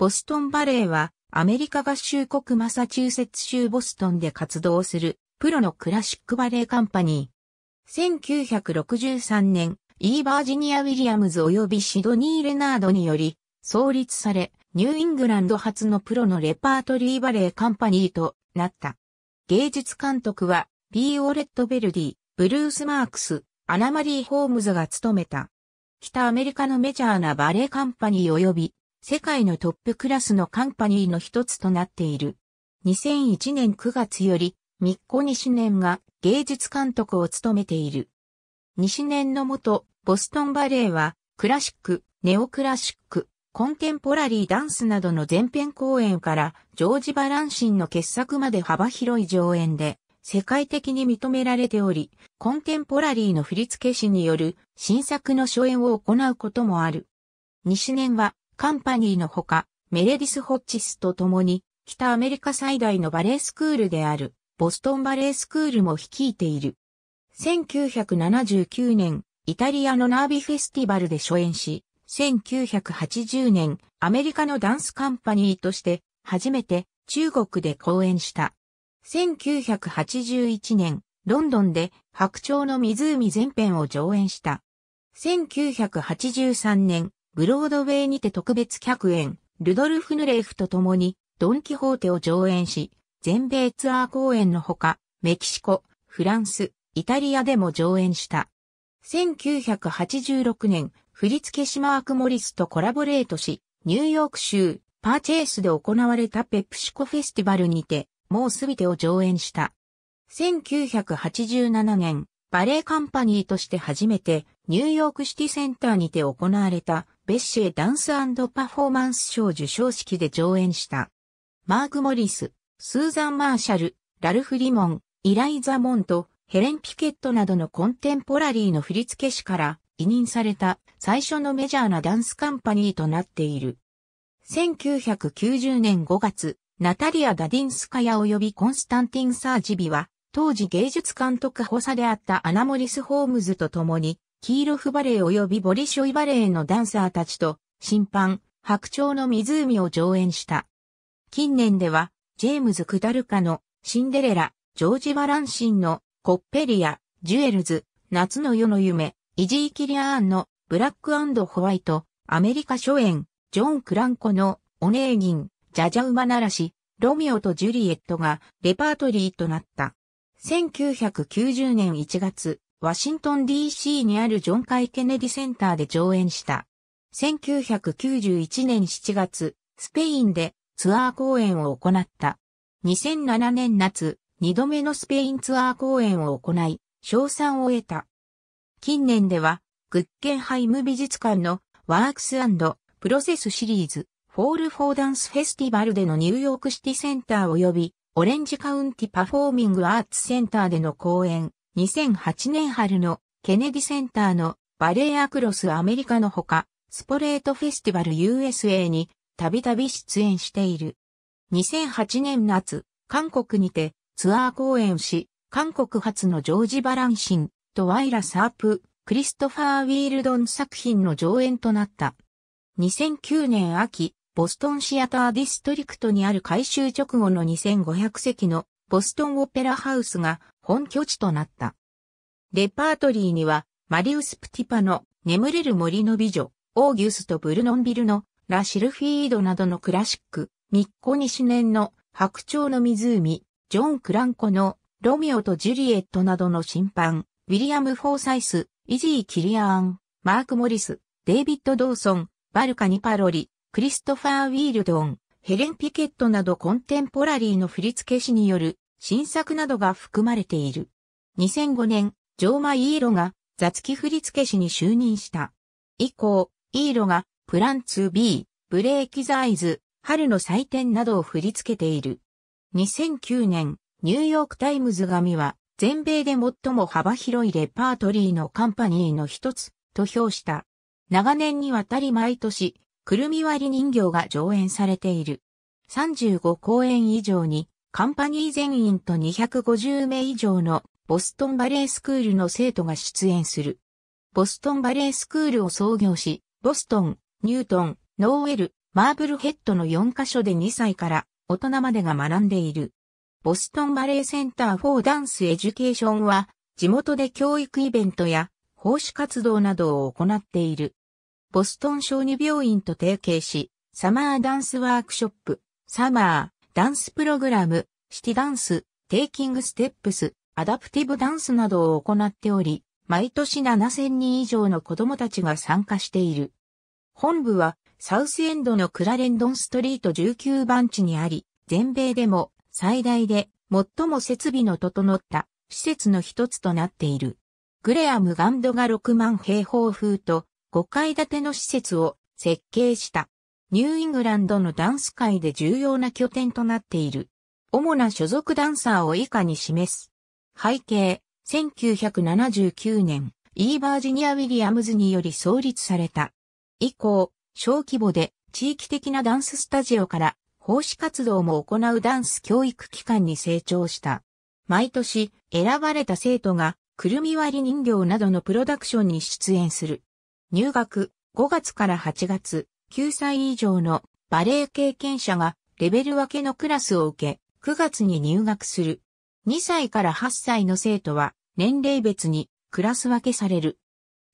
ボストンバレーはアメリカ合衆国マサチューセッツ州ボストンで活動するプロのクラシックバレーカンパニー。1963年、イーバージニア・ウィリアムズ及びシドニー・レナードにより創立され、ニューイングランド初のプロのレパートリーバレーカンパニーとなった。芸術監督は、ビーオレット・ベルディ、ブルース・マークス、アナマリー・ホームズが務めた。北アメリカのメジャーなバレーカンパニー及び世界のトップクラスのカンパニーの一つとなっている。2001年9月より、三っ子西年が芸術監督を務めている。西年のもと、ボストンバレーは、クラシック、ネオクラシック、コンテンポラリーダンスなどの前編公演から、ジョージ・バランシンの傑作まで幅広い上演で、世界的に認められており、コンテンポラリーの振付師による新作の初演を行うこともある。西年はカンパニーのほか、メレディス・ホッチスと共に、北アメリカ最大のバレエスクールである、ボストンバレエスクールも率いている。1979年、イタリアのナービフェスティバルで初演し、1980年、アメリカのダンスカンパニーとして、初めて中国で公演した。1981年、ロンドンで白鳥の湖全編を上演した。1983年、ブロードウェイにて特別客演、ルドルフ・ヌレーフと共に、ドン・キホーテを上演し、全米ツアー公演のほか、メキシコ、フランス、イタリアでも上演した。1986年、振付師マーク・モリスとコラボレートし、ニューヨーク州、パーチェイスで行われたペプシコフェスティバルにて、もうすべてを上演した。1987年、バレエカンパニーとして初めて、ニューヨークシティセンターにて行われた、ベッシェダンスパフォーマンス賞受賞式で上演した。マーク・モリス、スーザン・マーシャル、ラルフ・リモン、イライザ・モント、ヘレン・ピケットなどのコンテンポラリーの振付師から委任された最初のメジャーなダンスカンパニーとなっている。1990年5月、ナタリア・ダディンスカヤ及びコンスタンティン・サージビは、当時芸術監督補佐であったアナモリス・ホームズと共に、キーロフバレー及びボリショイバレーのダンサーたちと審判、白鳥の湖を上演した。近年では、ジェームズ・クダルカのシンデレラ、ジョージ・バランシンのコッペリア、ジュエルズ、夏の夜の夢、イジー・キリアーンのブラックホワイト、アメリカ初演、ジョン・クランコのオネーギン、ジャジャウマならし、ロミオとジュリエットがレパートリーとなった。1990年1月、ワシントン DC にあるジョン・カイ・ケネディセンターで上演した。1991年7月、スペインでツアー公演を行った。2007年夏、2度目のスペインツアー公演を行い、賞賛を得た。近年では、グッケンハイム美術館のワークスプロセスシリーズ、フォール・フォーダンス・フェスティバルでのニューヨークシティセンター及び、オレンジカウンティパフォーミングアーツセンターでの公演、2008年春のケネディセンターのバレーアクロスアメリカのほか、スポレートフェスティバル USA にたびたび出演している。2008年夏、韓国にてツアー公演し、韓国初のジョージ・バランシンとワイラ・サープ、クリストファー・ウィールドン作品の上演となった。2009年秋、ボストンシアターディストリクトにある改修直後の2500席のボストンオペラハウスが本拠地となった。レパートリーには、マリウス・プティパの眠れる森の美女、オーギュスとブルノンビルのラ・シルフィードなどのクラシック、ミッコニシネンの白鳥の湖、ジョン・クランコのロミオとジュリエットなどの審判、ウィリアム・フォーサイス、イジー・キリアーン、マーク・モリス、デイビッド・ドーソン、バルカニ・パロリ、クリストファー・ウィールドン、ヘレン・ピケットなどコンテンポラリーの振付師による新作などが含まれている。2005年、ジョーマ・イーロが雑記振付師に就任した。以降、イーロがプラン 2B、ブレーキザイズ、春の祭典などを振り付けている。2009年、ニューヨークタイムズ紙は、全米で最も幅広いレパートリーのカンパニーの一つ、と評した。長年にわたり毎年、くるみ割り人形が上演されている。35公演以上にカンパニー全員と250名以上のボストンバレースクールの生徒が出演する。ボストンバレースクールを創業し、ボストン、ニュートン、ノーエル、マーブルヘッドの4カ所で2歳から大人までが学んでいる。ボストンバレーセンターフォーダンスエデュケーションは地元で教育イベントや奉仕活動などを行っている。ボストン小児病院と提携し、サマーダンスワークショップ、サマー、ダンスプログラム、シティダンス、テイキングステップス、アダプティブダンスなどを行っており、毎年7000人以上の子供たちが参加している。本部はサウスエンドのクラレンドンストリート19番地にあり、全米でも最大で最も設備の整った施設の一つとなっている。グレアム・ガンドが6万平方風と5階建ての施設を設計した。ニューイングランドのダンス界で重要な拠点となっている。主な所属ダンサーを以下に示す。背景、1979年、イーバージニア・ウィリアムズにより創立された。以降、小規模で地域的なダンススタジオから奉仕活動も行うダンス教育機関に成長した。毎年、選ばれた生徒が、くるみ割り人形などのプロダクションに出演する。入学、5月から8月、9歳以上のバレエ経験者がレベル分けのクラスを受け、9月に入学する。2歳から8歳の生徒は年齢別にクラス分けされる。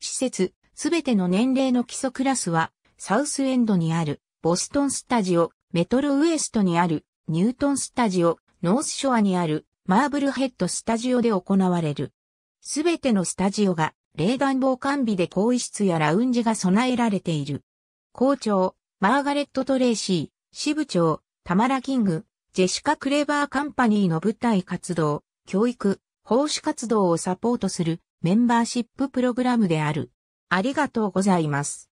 施設、すべての年齢の基礎クラスは、サウスエンドにあるボストンスタジオ、メトロウエストにあるニュートンスタジオ、ノースショアにあるマーブルヘッドスタジオで行われる。すべてのスタジオが冷暖房完備で更衣室やラウンジが備えられている。校長、マーガレット・トレーシー、支部長、タマラ・キング、ジェシカ・クレバー・カンパニーの舞台活動、教育、奉仕活動をサポートするメンバーシッププログラムである。ありがとうございます。